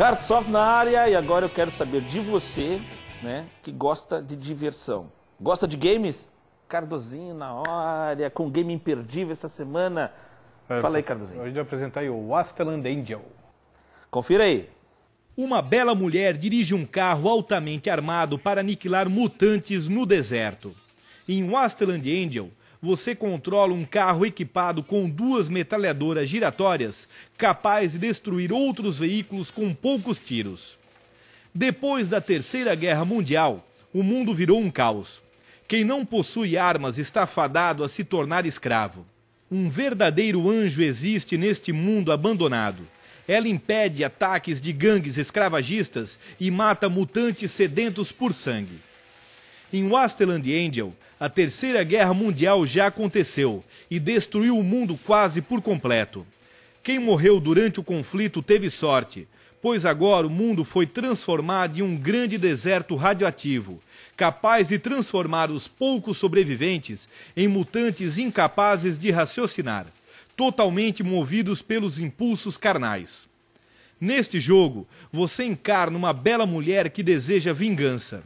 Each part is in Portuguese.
Garsoft na área e agora eu quero saber de você, né, que gosta de diversão. Gosta de games? Cardozinho na área, com game imperdível essa semana. É, Fala aí, Cardozinho. Hoje eu apresentar o Wasteland Angel. Confira aí. Uma bela mulher dirige um carro altamente armado para aniquilar mutantes no deserto. Em Wasteland Angel, você controla um carro equipado com duas metralhadoras giratórias capazes de destruir outros veículos com poucos tiros. Depois da Terceira Guerra Mundial, o mundo virou um caos. Quem não possui armas está fadado a se tornar escravo. Um verdadeiro anjo existe neste mundo abandonado. Ela impede ataques de gangues escravagistas e mata mutantes sedentos por sangue. Em Wasteland Angel, a Terceira Guerra Mundial já aconteceu e destruiu o mundo quase por completo. Quem morreu durante o conflito teve sorte, pois agora o mundo foi transformado em um grande deserto radioativo, capaz de transformar os poucos sobreviventes em mutantes incapazes de raciocinar, totalmente movidos pelos impulsos carnais. Neste jogo, você encarna uma bela mulher que deseja vingança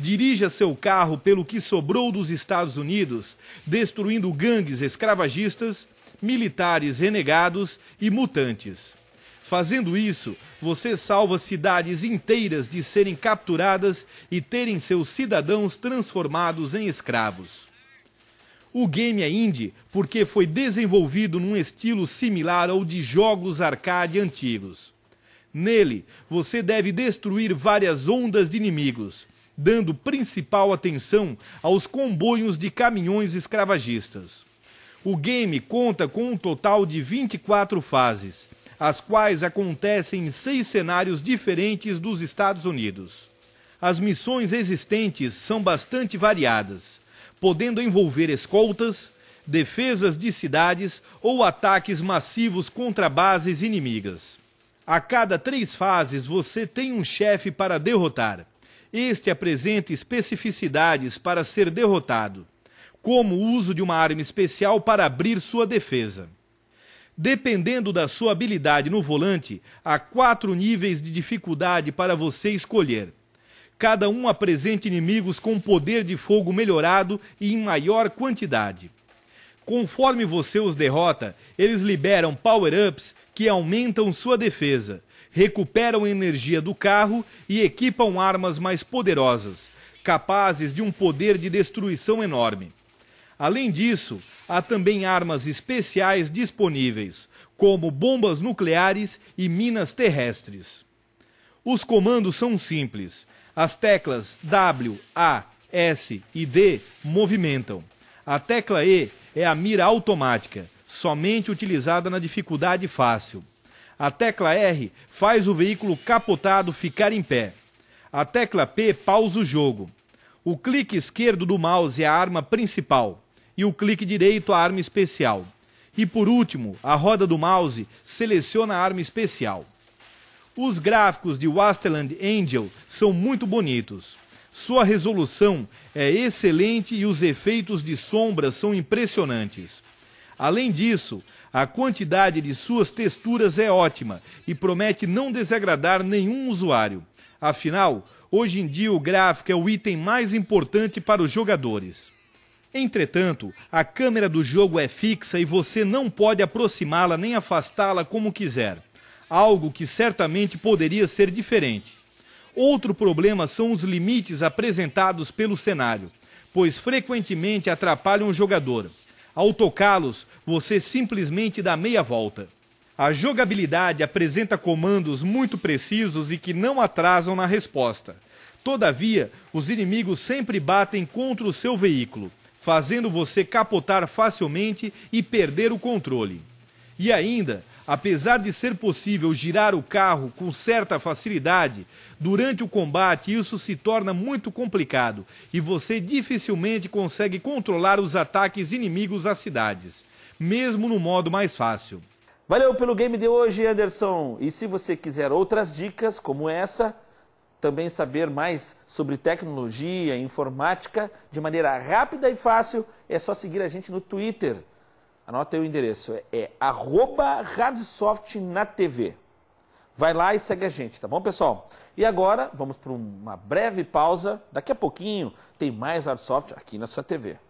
dirija seu carro pelo que sobrou dos Estados Unidos, destruindo gangues escravagistas, militares renegados e mutantes. Fazendo isso, você salva cidades inteiras de serem capturadas e terem seus cidadãos transformados em escravos. O game é indie porque foi desenvolvido num estilo similar ao de jogos arcade antigos. Nele, você deve destruir várias ondas de inimigos, dando principal atenção aos comboios de caminhões escravagistas. O game conta com um total de 24 fases, as quais acontecem em seis cenários diferentes dos Estados Unidos. As missões existentes são bastante variadas, podendo envolver escoltas, defesas de cidades ou ataques massivos contra bases inimigas. A cada três fases você tem um chefe para derrotar este apresenta especificidades para ser derrotado, como o uso de uma arma especial para abrir sua defesa. Dependendo da sua habilidade no volante, há quatro níveis de dificuldade para você escolher. Cada um apresenta inimigos com poder de fogo melhorado e em maior quantidade. Conforme você os derrota, eles liberam power-ups que aumentam sua defesa recuperam energia do carro e equipam armas mais poderosas, capazes de um poder de destruição enorme. Além disso, há também armas especiais disponíveis, como bombas nucleares e minas terrestres. Os comandos são simples. As teclas W, A, S e D movimentam. A tecla E é a mira automática, somente utilizada na dificuldade fácil. A tecla R faz o veículo capotado ficar em pé. A tecla P pausa o jogo. O clique esquerdo do mouse é a arma principal e o clique direito a arma especial. E por último, a roda do mouse seleciona a arma especial. Os gráficos de Wasteland Angel são muito bonitos. Sua resolução é excelente e os efeitos de sombra são impressionantes. Além disso, a quantidade de suas texturas é ótima e promete não desagradar nenhum usuário. Afinal, hoje em dia o gráfico é o item mais importante para os jogadores. Entretanto, a câmera do jogo é fixa e você não pode aproximá-la nem afastá-la como quiser, algo que certamente poderia ser diferente. Outro problema são os limites apresentados pelo cenário, pois frequentemente atrapalham o jogador. Ao tocá-los, você simplesmente dá meia volta. A jogabilidade apresenta comandos muito precisos e que não atrasam na resposta. Todavia, os inimigos sempre batem contra o seu veículo, fazendo você capotar facilmente e perder o controle. E ainda, apesar de ser possível girar o carro com certa facilidade, durante o combate isso se torna muito complicado e você dificilmente consegue controlar os ataques inimigos às cidades, mesmo no modo mais fácil. Valeu pelo game de hoje, Anderson. E se você quiser outras dicas como essa, também saber mais sobre tecnologia, informática, de maneira rápida e fácil, é só seguir a gente no Twitter. Anota aí o endereço, é, é Radsoft na TV. Vai lá e segue a gente, tá bom, pessoal? E agora, vamos para uma breve pausa. Daqui a pouquinho tem mais Radsoft aqui na sua TV.